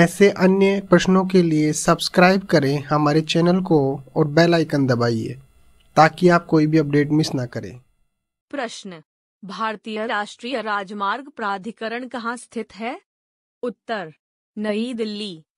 ऐसे अन्य प्रश्नों के लिए सब्सक्राइब करें हमारे चैनल को और बेल आइकन दबाइए ताकि आप कोई भी अपडेट मिस ना करें प्रश्न भारतीय राष्ट्रीय राजमार्ग प्राधिकरण कहाँ स्थित है उत्तर नई दिल्ली